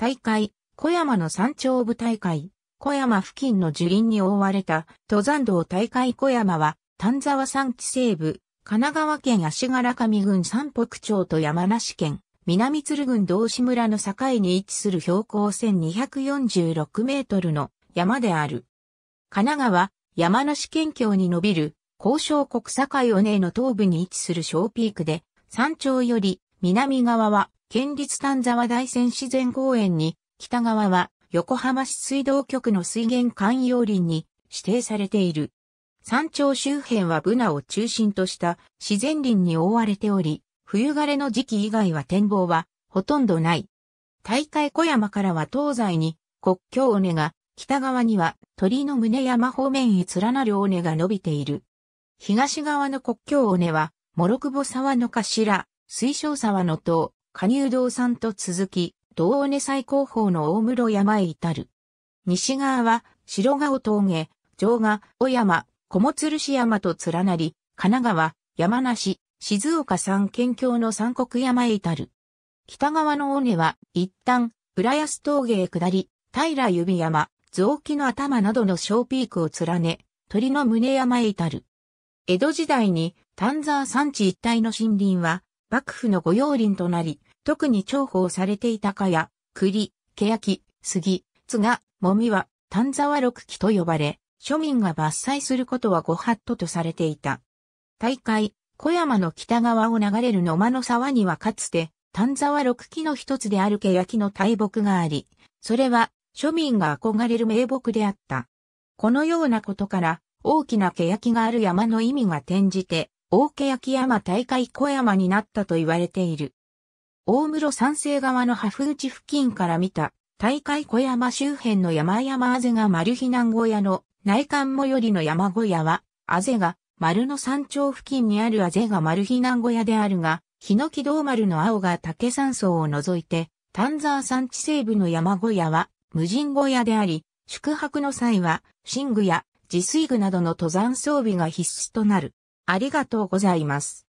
大会、小山の山頂部大会、小山付近の樹林に覆われた登山道大会小山は、丹沢山地西部、神奈川県足柄上郡三北町と山梨県、南鶴郡道志村の境に位置する標高1246メートルの山である。神奈川、山梨県境に伸びる、交渉国境尾根の東部に位置する小ピークで、山頂より南側は県立丹沢大仙自然公園に、北側は横浜市水道局の水源観葉林に指定されている。山頂周辺はブナを中心とした自然林に覆われており、冬枯れの時期以外は展望はほとんどない。大会小山からは東西に国境尾根が、北側には鳥の胸山方面へ連なる尾根が伸びている。東側の国境尾根は、諸久保沢の頭、水晶沢の塔、加入道産と続き、道尾根最高峰の大室山へ至る。西側は白顔峠、城が小山、小もつるし山と連なり、神奈川、山梨、静岡山県境の三国山へ至る。北側の尾根は一旦浦安峠へ下り、平指山、雑木の頭などの小ピークを連ね、鳥の胸山へ至る。江戸時代に丹沢山地一帯の森林は幕府の御用林となり、特に重宝されていたかや、栗、欅、杉、津賀、もみは、丹沢六木と呼ばれ、庶民が伐採することはご法度とされていた。大会、小山の北側を流れる野間の沢にはかつて、丹沢六木の一つであるきの大木があり、それは庶民が憧れる名木であった。このようなことから、大きなきがある山の意味が転じて、大欅焼山大会小山になったと言われている。大室山西側の破風口付近から見た、大会小山周辺の山々あぜが丸避難小屋の内観最寄りの山小屋は、あぜが丸の山頂付近にあるあぜが丸避難小屋であるが、ヒノキ道丸の青が竹山荘を除いて、丹沢山地西部の山小屋は無人小屋であり、宿泊の際は、寝具や自炊具などの登山装備が必須となる。ありがとうございます。